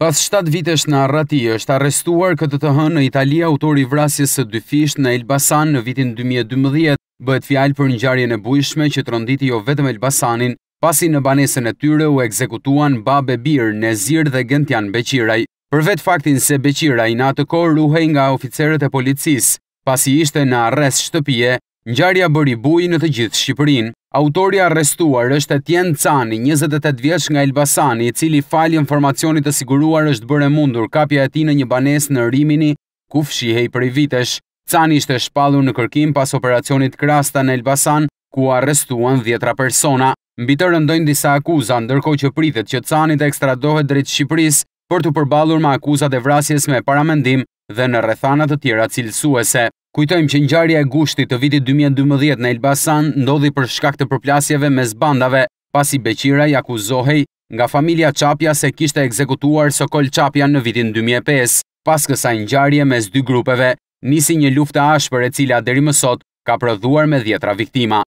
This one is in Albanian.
Pas 7 vitesh në arrati, është arrestuar këtë të hënë në Italia autori vrasjes së dyfisht në Elbasan në vitin 2012, bëhet fjalë për një e bujshme që të rënditi jo vetëm Elbasanin, pasi në banesën e tyre u ekzekutuan Babe Bir, Nezir dhe Gentian Beqiraj. Për vetë faktin se Beqiraj në atë korë ruhej nga oficerët e policisë, pasi ishte në arrest shtëpije, një bëri buj në të gjithë Shqipërinë. Autori arrestuar është Etjen Cani, 28 vjeç nga Elbasani, i cili fali informacionit të siguruar është bërë mundur kapja e tij në një banesë në Rimini, ku fshihej për vitesh. Cani ishte shpallur në kërkim pas operacionit Krasta në Elbasan, ku arrestuan 10 persona. Mbi të rëndojnë disa akuza, ndërkohë që pritet që Cani të ekstradohet drejt Shqipërisë për të përballur me akuzat e vrasjes me paramendim dhe në rrethana të tjera cilësuese. Kujtojmë që njarja e gushtit të vitit 2012 në Elbasan ndodhi për shkak të përplasjeve me zbandave, pasi Beqira i akuzohej nga familia Qapja se kishte ekzekutuar Sokol Qapja në vitin 2005, pas kësa njarje me zdy grupeve, nisi një lufta ashpër e cila deri mësot ka prodhuar me djetra viktima.